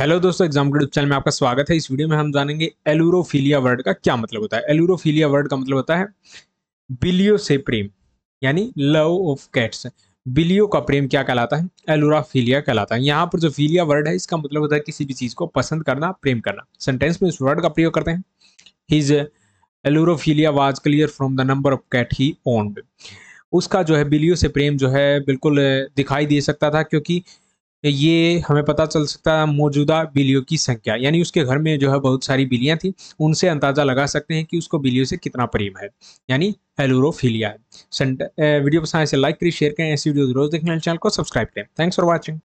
hello दोस्तों exam के channel में आपका स्वागत है इस वीडियो में हम जानेंगे एलूरोफीलिया वर्ड का क्या मतलब होता है एलूरोफीलिया वर्ड का मतलब होता है बिलियो से प्रेम यानी लव ऑफ कैट्स बिलियो का प्रेम क्या कहलाता है एलूराफीलिया कहलाता है यहाँ पर जो फीलिया वर्ड है इसका मतलब होता है किसी भी चीज़ को पसंद करना प्रेम करना सेंटेंस में इस वर्ड का प्रयोग करते हैं his ailurophilia was clear from the number of cat he owned उसका जो है बिलियो से प्रेम जो है बिल्कुल दिखाई दे सकता था क्योंकि ये हमें पता चल सकता है मौजूदा बिलियों की संख्या यानी उसके घर में जो है बहुत सारी बिलियाँ थी उनसे अंदाजा लगा सकते हैं कि उसको बिलियों से कितना प्रेम है यानी एलोरोफिलिया है वीडियो पसंद से लाइक करें शेयर करें ऐसी वीडियोज रोज देखने चैनल को सब्सक्राइब करें थैंक्स फॉर वॉचिंग